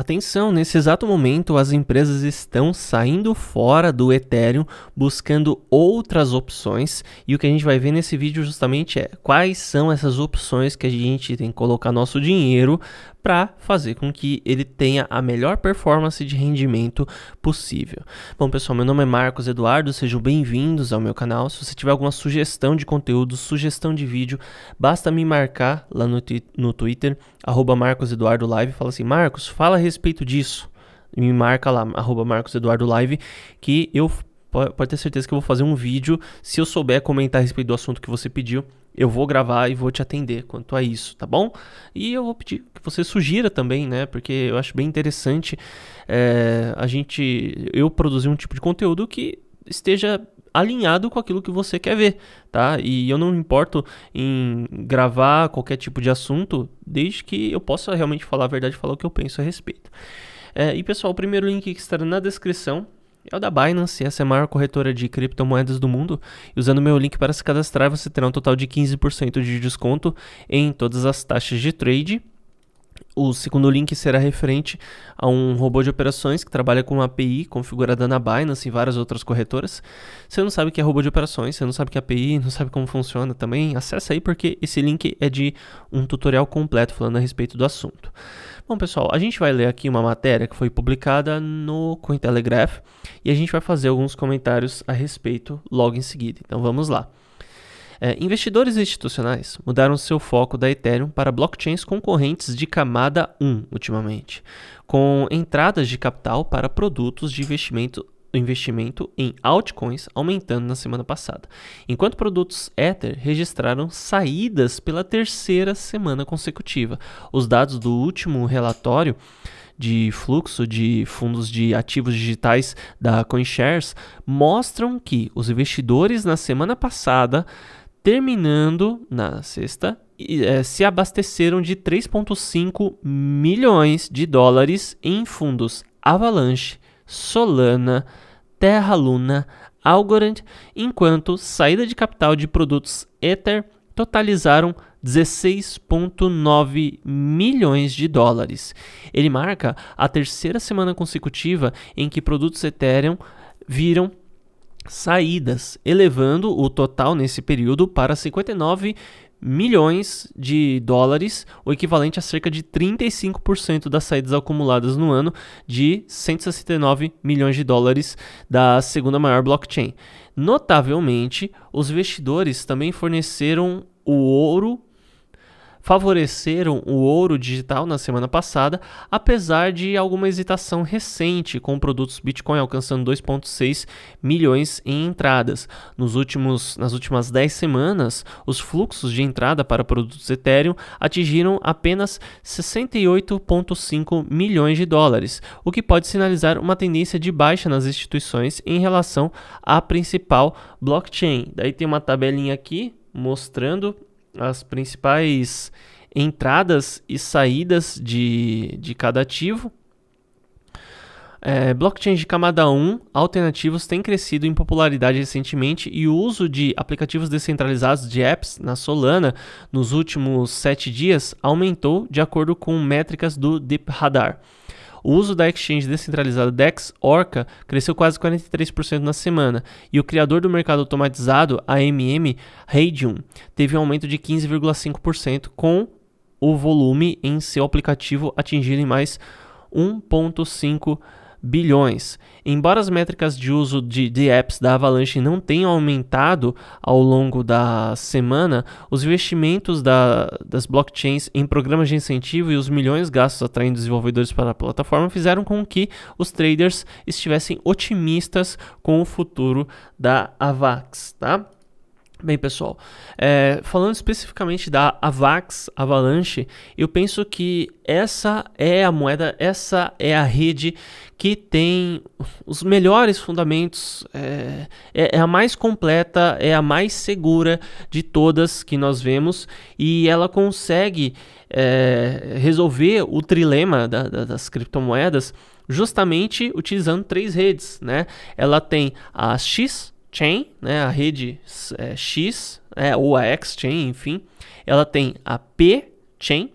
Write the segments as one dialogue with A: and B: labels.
A: Atenção, nesse exato momento as empresas estão saindo fora do Ethereum, buscando outras opções, e o que a gente vai ver nesse vídeo justamente é quais são essas opções que a gente tem que colocar nosso dinheiro para fazer com que ele tenha a melhor performance de rendimento possível. Bom, pessoal, meu nome é Marcos Eduardo, sejam bem-vindos ao meu canal. Se você tiver alguma sugestão de conteúdo, sugestão de vídeo, basta me marcar lá no, no Twitter, arroba Marcos Eduardo Live, fala assim, Marcos, fala a respeito disso me marca lá, arroba Marcos Eduardo Live, que eu pode ter certeza que eu vou fazer um vídeo. Se eu souber comentar a respeito do assunto que você pediu, eu vou gravar e vou te atender quanto a isso, tá bom? E eu vou pedir que você sugira também, né? Porque eu acho bem interessante é, a gente, eu produzir um tipo de conteúdo que esteja alinhado com aquilo que você quer ver, tá? E eu não me importo em gravar qualquer tipo de assunto, desde que eu possa realmente falar a verdade, falar o que eu penso a respeito. É, e pessoal, o primeiro link que estará na descrição é o da Binance, essa é a maior corretora de criptomoedas do mundo. E usando meu link para se cadastrar, você terá um total de 15% de desconto em todas as taxas de trade. O segundo link será referente a um robô de operações que trabalha com uma API configurada na Binance e várias outras corretoras. Você não sabe o que é robô de operações, você não sabe o que é API, não sabe como funciona também, acessa aí porque esse link é de um tutorial completo falando a respeito do assunto. Bom, pessoal, a gente vai ler aqui uma matéria que foi publicada no Cointelegraph e a gente vai fazer alguns comentários a respeito logo em seguida. Então vamos lá. É, investidores institucionais mudaram seu foco da Ethereum para blockchains concorrentes de camada 1 ultimamente, com entradas de capital para produtos de investimento investimento em altcoins aumentando na semana passada, enquanto produtos Ether registraram saídas pela terceira semana consecutiva. Os dados do último relatório de fluxo de fundos de ativos digitais da CoinShares mostram que os investidores na semana passada terminando na sexta, eh, se abasteceram de 3,5 milhões de dólares em fundos Avalanche, Solana, Terra Luna, Algorand, enquanto saída de capital de produtos Ether totalizaram 16,9 milhões de dólares. Ele marca a terceira semana consecutiva em que produtos Ethereum viram saídas, elevando o total nesse período para 59 milhões de dólares, o equivalente a cerca de 35% das saídas acumuladas no ano de 169 milhões de dólares da segunda maior blockchain. Notavelmente, os investidores também forneceram o ouro favoreceram o ouro digital na semana passada, apesar de alguma hesitação recente, com produtos Bitcoin alcançando 2,6 milhões em entradas. Nos últimos, nas últimas 10 semanas, os fluxos de entrada para produtos Ethereum atingiram apenas 68,5 milhões de dólares, o que pode sinalizar uma tendência de baixa nas instituições em relação à principal blockchain. Daí tem uma tabelinha aqui mostrando as principais entradas e saídas de, de cada ativo. É, de camada 1 alternativos têm crescido em popularidade recentemente e o uso de aplicativos descentralizados de apps na Solana nos últimos 7 dias aumentou de acordo com métricas do Deep Radar. O uso da exchange descentralizada DEX Orca cresceu quase 43% na semana, e o criador do mercado automatizado, AMM, Radium, teve um aumento de 15,5% com o volume em seu aplicativo atingindo em mais 1,5 bilhões. Embora as métricas de uso de, de apps da Avalanche não tenham aumentado ao longo da semana, os investimentos da, das blockchains em programas de incentivo e os milhões gastos atraindo desenvolvedores para a plataforma fizeram com que os traders estivessem otimistas com o futuro da Avax, tá? Bem, pessoal, é, falando especificamente da AVAX, Avalanche, eu penso que essa é a moeda, essa é a rede que tem os melhores fundamentos, é, é, é, a mais completa, é a mais segura de todas que nós vemos e ela consegue é, resolver o trilema da, da, das criptomoedas justamente utilizando três redes, né? Ela tem a X, Chain, né, a rede é, X, é, ou a X-Chain, enfim, ela tem a P-Chain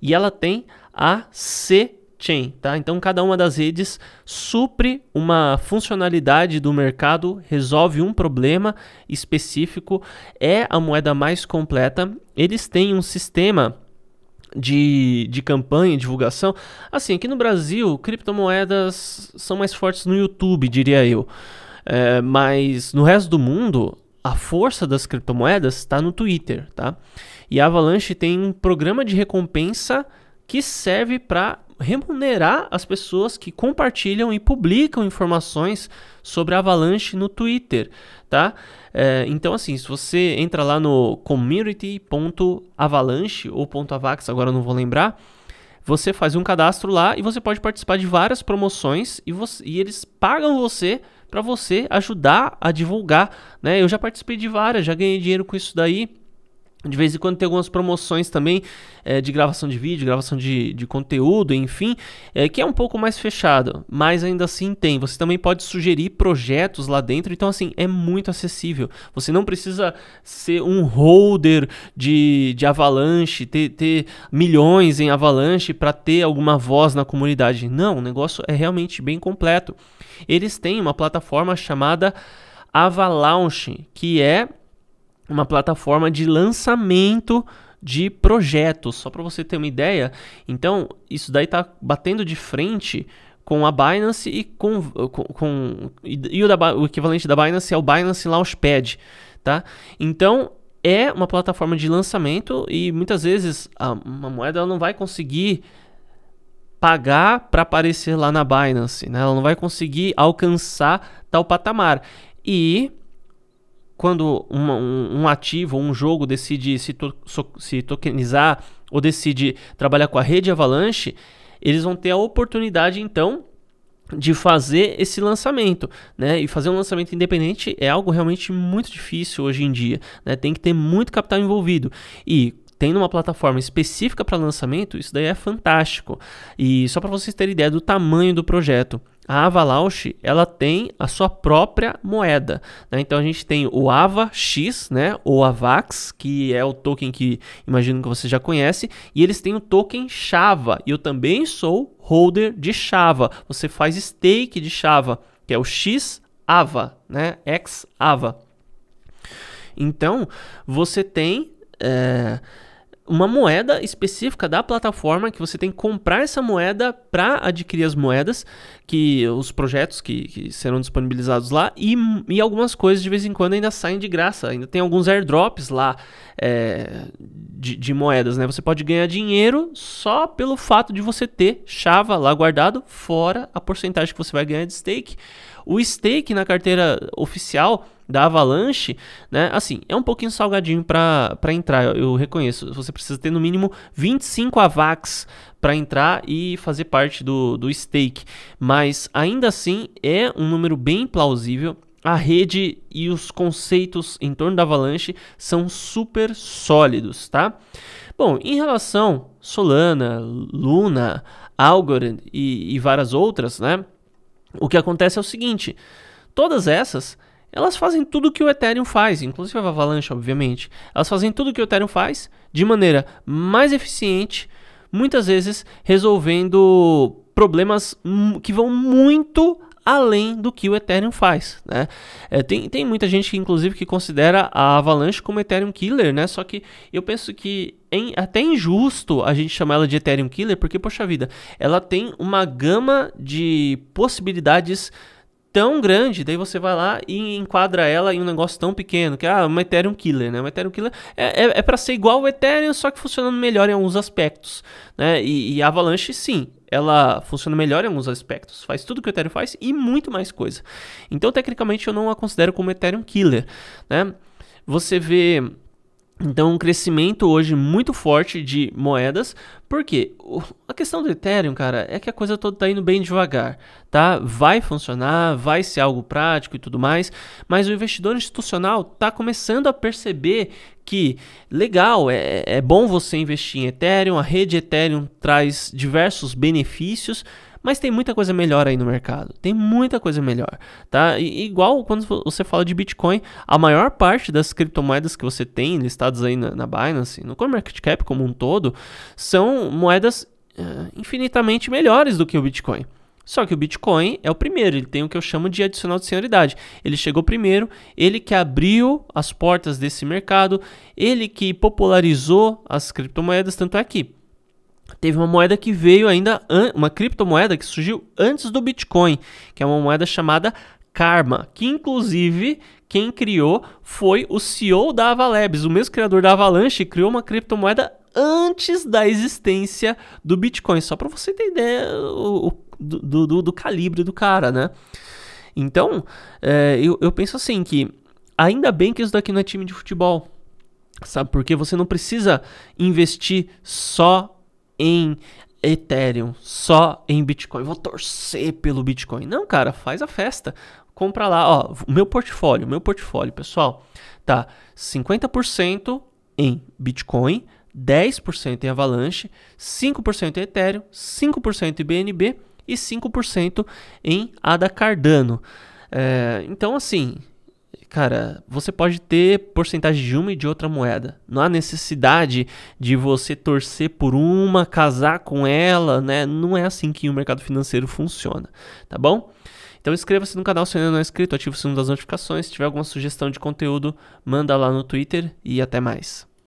A: e ela tem a C-Chain, tá? Então, cada uma das redes supre uma funcionalidade do mercado, resolve um problema específico, é a moeda mais completa. Eles têm um sistema de, de campanha, divulgação. Assim, aqui no Brasil, criptomoedas são mais fortes no YouTube, diria eu. É, mas no resto do mundo, a força das criptomoedas está no Twitter, tá? E a Avalanche tem um programa de recompensa que serve para remunerar as pessoas que compartilham e publicam informações sobre a Avalanche no Twitter, tá? É, então, assim, se você entra lá no community.avalanche ou .avax, agora eu não vou lembrar, você faz um cadastro lá e você pode participar de várias promoções e, você, e eles pagam você para você ajudar a divulgar, né? Eu já participei de várias, já ganhei dinheiro com isso daí. De vez em quando tem algumas promoções também é, de gravação de vídeo, gravação de, de conteúdo, enfim, é, que é um pouco mais fechado, mas ainda assim tem. Você também pode sugerir projetos lá dentro, então assim, é muito acessível. Você não precisa ser um holder de, de Avalanche, ter, ter milhões em Avalanche para ter alguma voz na comunidade. Não, o negócio é realmente bem completo eles têm uma plataforma chamada Avalaunch, que é uma plataforma de lançamento de projetos, só para você ter uma ideia. Então, isso daí está batendo de frente com a Binance e com, com, com e, e o, da, o equivalente da Binance é o Binance Launchpad, tá? Então, é uma plataforma de lançamento e muitas vezes a, uma moeda ela não vai conseguir pagar para aparecer lá na Binance, né? Ela não vai conseguir alcançar tal patamar. E quando um, um, um ativo, um jogo decide se, to so se tokenizar ou decide trabalhar com a rede Avalanche, eles vão ter a oportunidade então de fazer esse lançamento, né? E fazer um lançamento independente é algo realmente muito difícil hoje em dia, né? Tem que ter muito capital envolvido. E tendo uma plataforma específica para lançamento, isso daí é fantástico. E só para vocês terem ideia do tamanho do projeto, a Avalanche ela tem a sua própria moeda. Né? Então a gente tem o AvaX, né? ou AVAX, que é o token que imagino que você já conhece, e eles têm o token Chava. E eu também sou holder de Chava. Você faz stake de Chava, que é o XAVA, né? XAVA. Então você tem. É uma moeda específica da plataforma que você tem que comprar essa moeda para adquirir as moedas, que os projetos que, que serão disponibilizados lá e, e, algumas coisas de vez em quando ainda saem de graça. Ainda tem alguns airdrops lá é, de, de, moedas, né? Você pode ganhar dinheiro só pelo fato de você ter Chava lá guardado, fora a porcentagem que você vai ganhar de stake. O stake na carteira oficial da Avalanche, né? Assim, é um pouquinho salgadinho para entrar, eu, eu, reconheço. Você precisa ter no mínimo 25 AVAX para entrar e fazer parte do, do stake. Mas ainda assim é um número bem plausível. A rede e os conceitos em torno da Avalanche são super sólidos, tá? Bom, em relação Solana, Luna, Algorand e, e várias outras, né? O que acontece é o seguinte: todas essas elas fazem tudo o que o Ethereum faz, inclusive a Avalanche, obviamente. Elas fazem tudo o que o Ethereum faz de maneira mais eficiente, muitas vezes resolvendo problemas que vão muito além do que o Ethereum faz, né? É, tem, tem muita gente, que, inclusive, que considera a Avalanche como Ethereum Killer, né? Só que eu penso que é até injusto a gente chamar ela de Ethereum Killer, porque, poxa vida, ela tem uma gama de possibilidades tão grande, daí você vai lá e enquadra ela em um negócio tão pequeno, que é ah, uma Ethereum Killer, né? Uma Ethereum Killer é, é, é para ser igual o Ethereum, só que funcionando melhor em alguns aspectos, né? E, e, Avalanche, sim, ela funciona melhor em alguns aspectos, faz tudo que o Ethereum faz e muito mais coisa. Então, tecnicamente, eu não a considero como Ethereum Killer, né? Você vê... Então, um crescimento hoje muito forte de moedas, porque a questão do Ethereum, cara, é que a coisa toda tá indo bem devagar, tá? Vai funcionar, vai ser algo prático e tudo mais, mas o investidor institucional tá começando a perceber que legal, é, é, é bom você investir em Ethereum, a rede Ethereum traz diversos benefícios, mas tem muita coisa melhor aí no mercado. Tem muita coisa melhor, tá? E, igual quando você fala de Bitcoin, a maior parte das criptomoedas que você tem listadas aí na, na Binance, no CoinMarketCap como um todo, são moedas uh, infinitamente melhores do que o Bitcoin. Só que o Bitcoin é o primeiro, ele tem o que eu chamo de adicional de senioridade. Ele chegou primeiro, ele que abriu as portas desse mercado, ele que popularizou as criptomoedas, tanto é que teve uma moeda que veio ainda, uma criptomoeda que surgiu antes do Bitcoin, que é uma moeda chamada Karma, que inclusive quem criou foi o CEO da Avalabs, o mesmo criador da Avalanche, criou uma criptomoeda antes da existência do Bitcoin, só para você ter ideia do, do, do, do, calibre do cara, né? Então, é, eu, eu penso assim que ainda bem que isso daqui não é time de futebol, sabe? Porque você não precisa investir só em Ethereum, só em Bitcoin. Vou torcer pelo Bitcoin. Não, cara, faz a festa. Compra lá, ó, meu portfólio, meu portfólio, pessoal, tá 50% em Bitcoin, 10% em Avalanche, 5% em Ethereum, 5% em BNB e 5% em ADA Cardano. É, então, assim, cara, você pode ter porcentagem de uma e de outra moeda. Não há necessidade de você torcer por uma, casar com ela, né? Não é assim que o mercado financeiro funciona, tá bom? Então inscreva-se no canal se ainda não é inscrito, ative o sino das notificações. Se tiver alguma sugestão de conteúdo, manda lá no Twitter e até mais.